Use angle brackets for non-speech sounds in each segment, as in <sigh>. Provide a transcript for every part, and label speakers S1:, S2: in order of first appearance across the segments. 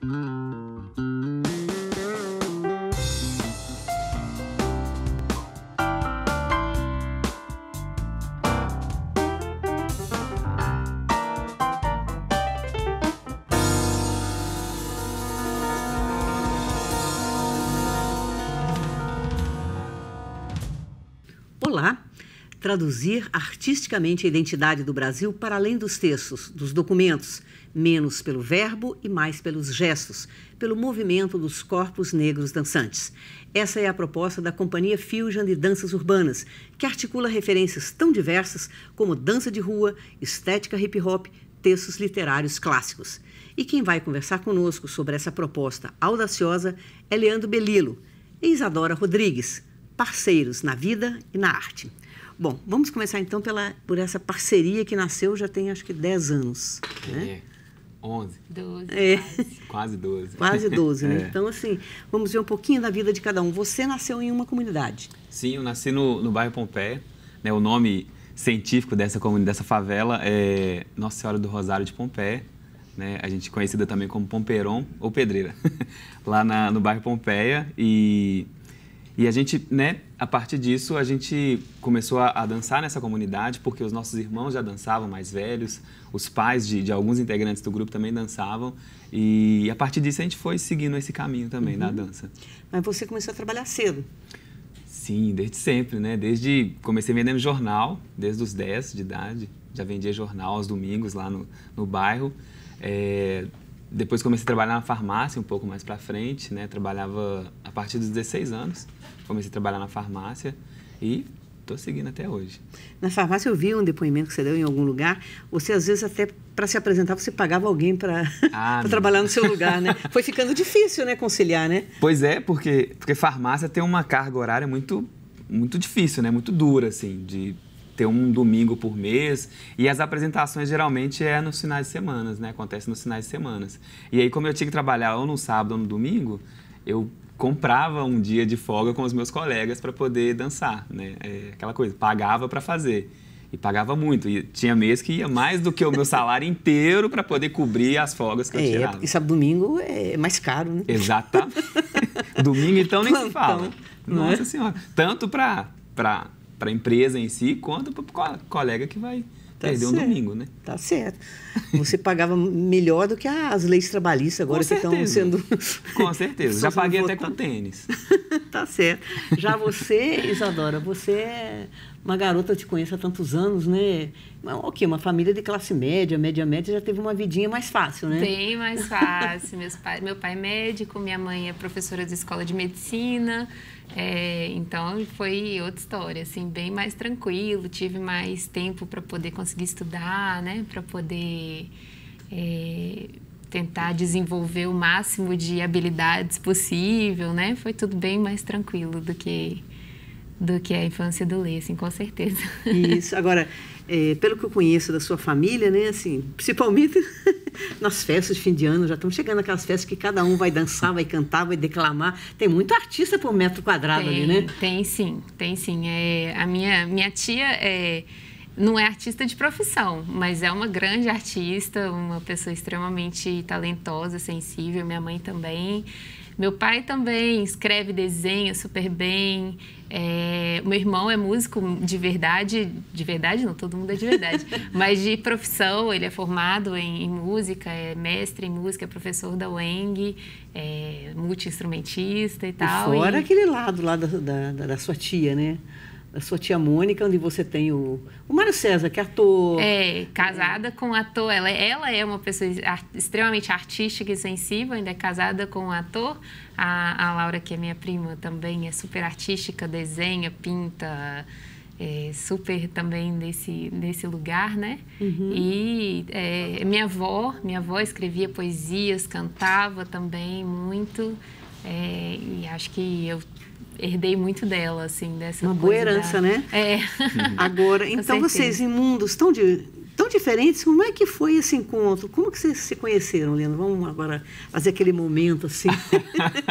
S1: Música traduzir artisticamente a identidade do Brasil para além dos textos, dos documentos, menos pelo verbo e mais pelos gestos, pelo movimento dos corpos negros dançantes. Essa é a proposta da Companhia Fusion de Danças Urbanas, que articula referências tão diversas como dança de rua, estética hip hop, textos literários clássicos. E quem vai conversar conosco sobre essa proposta audaciosa é Leandro Belilo e Isadora Rodrigues, parceiros na vida e na arte. Bom, vamos começar então pela, por essa parceria que nasceu já tem acho que 10 anos. Né? É.
S2: Né? 11. 12. É. Quase 12. <laughs> Quase 12, né? <laughs> É. Então,
S1: assim, vamos ver um pouquinho da vida de cada um. Você nasceu em uma comunidade.
S2: Sim, eu nasci no, no bairro Pompeia. Né? O nome científico dessa, dessa favela é Nossa Senhora do Rosário de Pompeia. Né? A gente conhecida também como Pompeirão ou Pedreira, <laughs> lá na, no bairro Pompeia. E, e a gente, né, a partir disso, a gente começou a, a, dançar nessa comunidade, porque os nossos irmãos já dançavam mais velhos, os pais de, de, alguns integrantes do grupo também dançavam, e a partir disso a gente foi seguindo esse caminho também uhum. da dança.
S1: Mas você começou a trabalhar cedo?
S2: Sim, desde sempre, né? Desde. Comecei vendendo jornal, desde os 10 de idade, já vendia jornal aos domingos lá no, no bairro. É, depois comecei a trabalhar na farmácia um pouco mais para frente, né? Trabalhava a partir dos 16 anos, comecei a trabalhar na farmácia e estou seguindo até hoje.
S1: Na farmácia eu vi um depoimento que você deu em algum lugar. Você às vezes até para se apresentar você pagava alguém para
S2: ah, <laughs> trabalhar no seu lugar, né?
S1: Foi ficando difícil, né, conciliar, né?
S2: Pois é, porque porque farmácia tem uma carga horária muito muito difícil, né? Muito dura assim, de ter um domingo por mês. E as apresentações geralmente é nos finais de semana, né? Acontece nos finais de semana. E aí, como eu tinha que trabalhar ou no sábado ou no domingo, eu comprava um dia de folga com os meus colegas para poder dançar, né? É aquela coisa, pagava para fazer. E pagava muito. E tinha mês que ia mais do que o meu <laughs> salário inteiro para poder cobrir as folgas que eu é, tirava. É,
S1: sábado domingo é mais caro, né?
S2: Exatamente. <laughs> domingo, então, nem se fala. Né? Nossa Senhora. Tanto para para a empresa em si, quanto para o colega que vai tá perder certo. um domingo,
S1: né? Tá certo. Você pagava melhor do que as leis trabalhistas agora Com que estão sendo.
S2: Com certeza. Já <laughs> paguei até com tênis. <laughs> tá certo. Já
S1: você, Isadora, você é uma garota te conheço há tantos anos, né? O okay, Uma família de classe média, média média, já teve uma vidinha mais fácil, né? Bem
S3: mais fácil. Meus pai, meu pai é médico, minha mãe é professora de escola de medicina. É, então foi outra história, assim, bem mais tranquilo. Tive mais tempo para poder conseguir estudar, né? Para poder é, tentar desenvolver o máximo de habilidades possível, né? Foi tudo bem mais tranquilo do que do que a infância do Lê, assim, com certeza. <laughs> Isso.
S1: Agora, é, pelo que eu conheço da sua família, né, assim, principalmente <laughs> nas festas de fim de ano, já estão chegando aquelas festas que cada um vai dançar, vai cantar, vai declamar. Tem muito artista por metro quadrado tem, ali, né? Tem
S3: sim, tem sim. É, a minha, minha tia é, não é artista de profissão, mas é uma grande artista, uma pessoa extremamente talentosa, sensível, minha mãe também. Meu pai também escreve, desenha super bem. É, meu irmão é músico de verdade, de verdade não, todo mundo é de verdade, <laughs> mas de profissão, ele é formado em, em, música, é mestre em música, é professor da UENG, é multi-instrumentista e tal. E fora e...
S1: aquele lado lá da, da, da sua tia, né? da sua tia Mônica, onde você tem o, o Mário César, que é ator.
S3: É, casada com um ator. Ela, ela é uma pessoa extremamente artística e sensível, ainda é casada com um ator. A, a Laura, que é minha prima, também é super artística, desenha, pinta. É, super também desse, desse lugar, né? Uhum. E é, minha avó, minha avó escrevia poesias, cantava também muito. É, e acho que eu herdei muito dela, assim, dessa Uma boa herança, da... né? É. <laughs> Agora, então vocês
S1: mundos tão, de, tão diferentes, como é que foi esse encontro? Como que vocês se conheceram, Lendo Vamos agora fazer aquele momento, assim.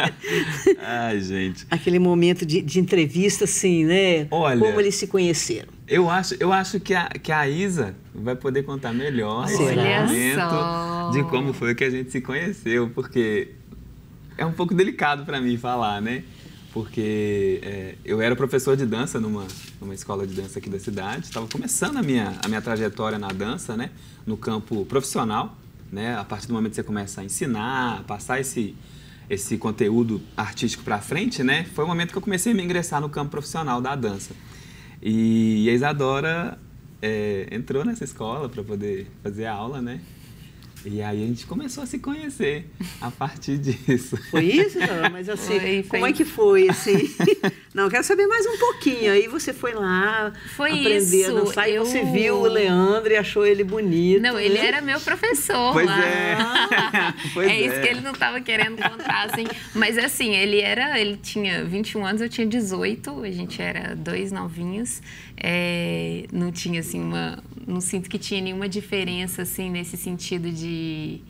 S2: <laughs> Ai, gente.
S1: Aquele momento de, de entrevista, assim, né? Olha... Como eles se conheceram.
S2: Eu acho, eu acho que, a, que a Isa vai poder contar melhor Olha esse momento de como foi que a gente se conheceu, porque é um pouco delicado para mim falar, né? porque é, eu era professor de dança numa, numa escola de dança aqui da cidade, estava começando a minha, a minha trajetória na dança, né, no campo profissional, né, a partir do momento que você começa a ensinar, a passar esse, esse conteúdo artístico para frente, né, foi o momento que eu comecei a me ingressar no campo profissional da dança. E, a Isadora é, entrou nessa escola para poder fazer a aula, né, e aí a gente começou a se conhecer a partir <laughs> disso. Foi isso? mas assim, foi,
S1: como é que foi assim? <laughs> Não, quero saber mais um pouquinho. Aí você foi lá, foi aprender isso. a dançar, eu... e você viu o Leandro e achou ele bonito. Não, né? ele era
S3: meu professor pois lá. É, <laughs> pois é, é isso que ele não estava querendo contar, assim. Mas assim, ele era, ele tinha 21 anos, eu tinha 18, a gente era dois novinhos. É, não tinha assim uma, não sinto que tinha nenhuma diferença, assim, nesse sentido de.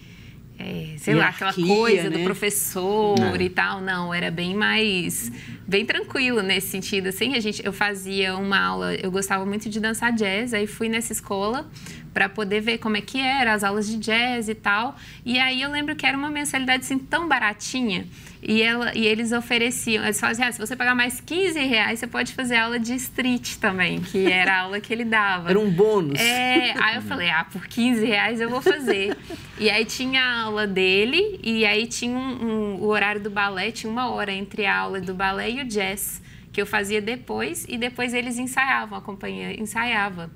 S3: É, sei lá, aquela coisa né? do professor não. É. e tal. Não, era bem mais. bem tranquilo nesse sentido. Assim, a gente, eu fazia uma aula, eu gostava muito de dançar jazz, aí fui nessa escola para poder ver como é que era as aulas de jazz e tal. E aí eu lembro que era uma mensalidade assim tão baratinha e, ela, e eles ofereciam, eles falavam assim, ah, se você pagar mais 15 reais, você pode fazer aula de street também, que era a aula que ele dava. Era um bônus. É, aí eu falei, ah, por 15 reais eu vou fazer. e aí tinha a aula dele, e aí tinha um, um, o horário do balé, tinha uma hora entre a aula do balé e o jazz, que eu fazia depois, e depois eles ensaiavam, a companhia ensaiava.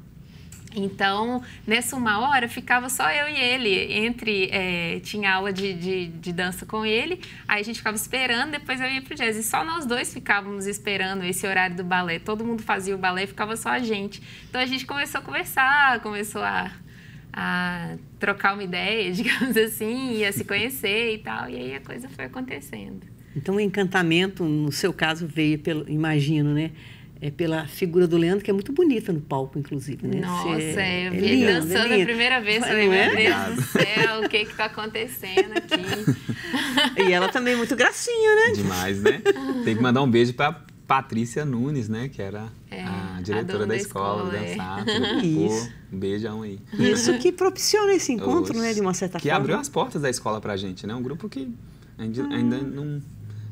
S3: Então, nessa uma hora, ficava só eu e ele. Entre, é, tinha aula de, de, de, dança com ele, aí a gente ficava esperando, depois eu ia pro jazz. E só nós dois ficávamos esperando esse horário do balé. Todo mundo fazia o balé e ficava só a gente. Então, a gente começou a conversar, começou a, a trocar uma ideia, <laughs> digamos assim, e a se conhecer e tal. E aí a coisa foi acontecendo.
S1: Então, o encantamento, no seu caso, veio pelo... Imagino, né? é pela figura do Leandro, que é muito bonita no palco, inclusive. Né? Nossa, é, é, eu vi é né?
S3: dançando a primeira vez, Mas é? meu é? Deus do céu, o que está acontecendo aqui?
S2: <laughs> E ela também é muito gracinha, né? Demais, né? Tem que mandar um beijo para Patrícia Nunes, né? Que era é, a diretora a da escola, da escola dançar, é. Isso. Um beijão aí. Isso que
S1: propiciona esse encontro, né? De uma certa que forma. Que abriu as
S2: portas da escola para gente, né? Um grupo que ainda, hum. ainda não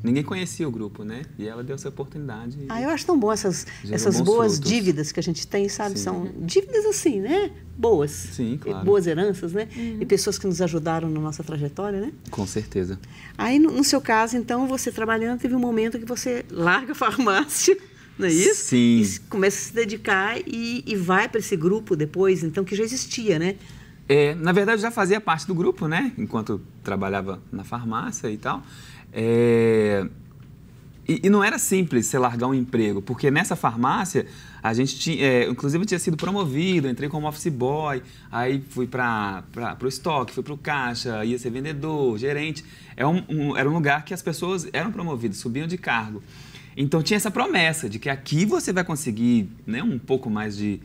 S2: Ninguém conhecia o grupo, né? E ela deu essa oportunidade. Ah,
S1: eu acho tão bom essas, essas boas frutos. dívidas que a gente tem, sabe? Sim. São dívidas assim, né?
S2: Boas. Sim, claro. Boas
S1: heranças, né? Uhum. E pessoas que nos ajudaram na nossa trajetória, né?
S2: Com certeza.
S1: Aí, no, no seu caso, então, você trabalhando, teve um momento que você larga a <laughs> farmácia não é
S2: isso? Sim. E
S1: começa a se dedicar e, e vai para esse grupo depois, então, que já existia,
S2: né? É, na verdade, já fazia parte do grupo, né? Enquanto trabalhava na farmácia e tal. É... E, e, não era simples você largar um emprego, porque nessa farmácia a gente tinha, é, inclusive eu tinha sido promovido, entrei como office boy, aí fui para o estoque, fui para o caixa, ia ser vendedor, gerente. É um, um, era um lugar que as pessoas eram promovidas, subiam de cargo. Então tinha essa promessa de que aqui você vai conseguir né, um pouco mais de,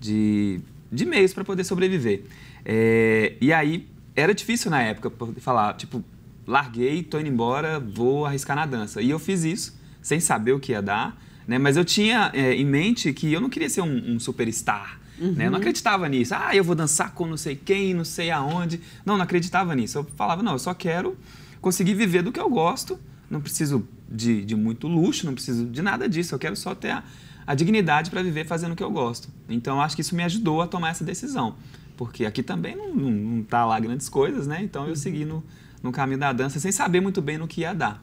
S2: de de meios para poder sobreviver. É, e aí era difícil na época falar, tipo, larguei, tô indo embora, vou arriscar na dança. E eu fiz isso, sem saber o que ia dar, né? Mas eu tinha é, em mente que eu não queria ser um, um superstar, uhum. né? Eu não uhum. acreditava nisso. Ah, eu vou dançar com não sei quem, não sei aonde. Não, não acreditava nisso. Eu falava, não, eu só quero conseguir viver do que eu gosto, não preciso de, de muito luxo, não preciso de nada disso, eu quero só ter a a dignidade para viver fazendo o que eu gosto. Então acho que isso me ajudou a tomar essa decisão, porque aqui também não, não, não tá lá grandes coisas, né? Então eu uhum. segui no, no caminho da dança sem saber muito bem no que ia dar.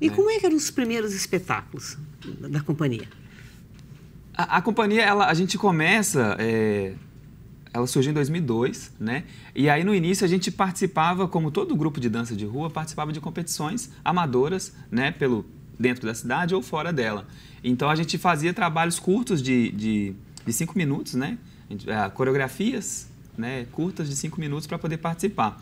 S2: E né? como é que eram os primeiros espetáculos da, companhia? A, a, companhia, ela, a gente começa, é, ela surgiu em 2002, né? E aí no início a gente participava, como todo grupo de dança de rua, participava de competições amadoras, né? Pelo, dentro da cidade ou fora dela. Então a gente fazia trabalhos curtos de, de, de cinco minutos, né? Ah, coreografias né? curtas de cinco minutos para poder participar.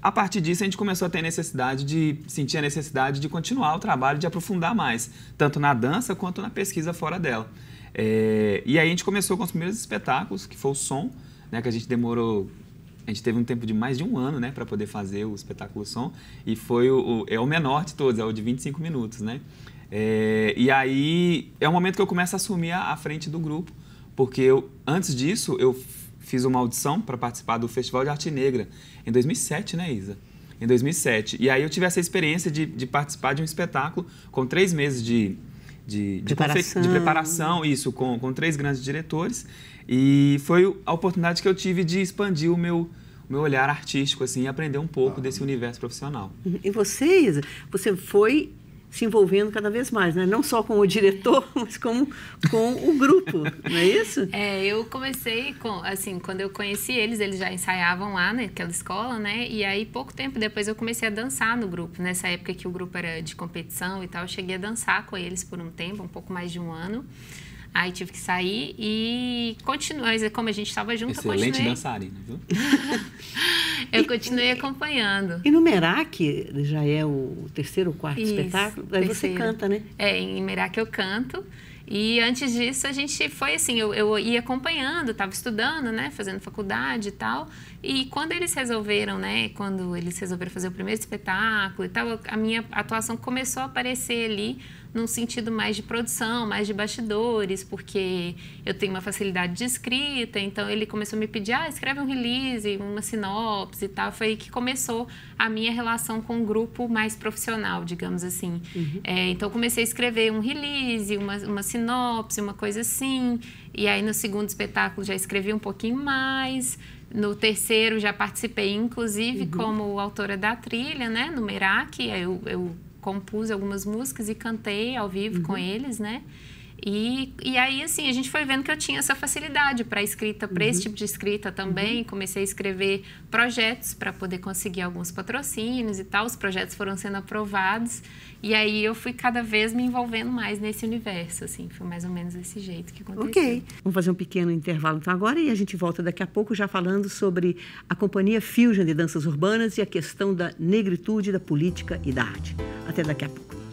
S2: A partir disso, a gente começou a ter necessidade de sentir a necessidade de continuar o trabalho, de aprofundar mais, tanto na dança quanto na pesquisa fora dela. É, e aí a gente começou com os primeiros espetáculos, que foi o som, né, que a gente demorou a gente teve um tempo de mais de um ano, né, para poder fazer o espetáculo som e foi o, o, é o menor de todos, é o de 25 minutos, né? É, e aí é o momento que eu começo a assumir a, a frente do grupo, porque eu antes disso eu fiz uma audição para participar do Festival de Arte Negra em 2007, né, Isa? Em 2007. E aí eu tive essa experiência de, de participar de um espetáculo com três meses de de, de preparação, de preparação isso, com, com três grandes diretores. E foi a oportunidade que eu tive de expandir o meu meu olhar artístico assim e aprender um pouco ah. desse universo profissional.
S1: E você, Isa, você foi se envolvendo cada vez mais, né? não só com o diretor, <laughs> mas como com o grupo, não é isso?
S3: É, eu comecei com, assim, quando eu conheci eles, eles já ensaiavam lá naquela escola, né? E aí pouco tempo depois eu comecei a dançar no grupo. Nessa época que o grupo era de competição e tal, eu cheguei a dançar com eles por um tempo, um pouco mais de um ano. Aí tive que sair e continuar, como a gente estava junto, Excelente continuei.
S1: dançarina, viu? <laughs> <laughs> Eu
S3: e, continuei acompanhando.
S1: E no Merak, já é o terceiro ou quarto Isso, espetáculo, aí terceiro. você canta,
S3: né? É, em Merak eu canto. E antes disso, a gente foi assim, eu, eu ia acompanhando, estava estudando, né, fazendo faculdade e tal. E quando eles resolveram, né, quando eles resolveram fazer o primeiro espetáculo e tal, a minha atuação começou a aparecer ali num sentido mais de produção, mais de bastidores, porque eu tenho uma facilidade de escrita, então ele começou a me pedir, ah, escreve um release, uma sinopse e tal. Foi aí que começou a minha relação com o um grupo mais profissional, digamos assim. Uhum. É, então, comecei a escrever um release, uma, uma sinopse, uma coisa assim. E aí, no segundo espetáculo, já escrevi um pouquinho mais. No terceiro já participei, inclusive, uhum. como autora da trilha, né? No Merak, eu, eu compus algumas músicas e cantei ao vivo uhum. com eles, né? E, e aí, assim, a gente foi vendo que eu tinha essa facilidade para escrita, para uhum. esse tipo de escrita também. Uhum. Comecei a escrever projetos para poder conseguir alguns patrocínios e tal. Os projetos foram sendo aprovados. E aí eu fui cada vez me envolvendo mais nesse universo, assim. Foi mais ou menos desse jeito que aconteceu. Ok.
S1: Vamos fazer um pequeno intervalo então agora e a gente volta daqui a pouco já falando sobre a companhia Fusion de Danças Urbanas e a questão da negritude, da política e da arte. Até daqui a pouco.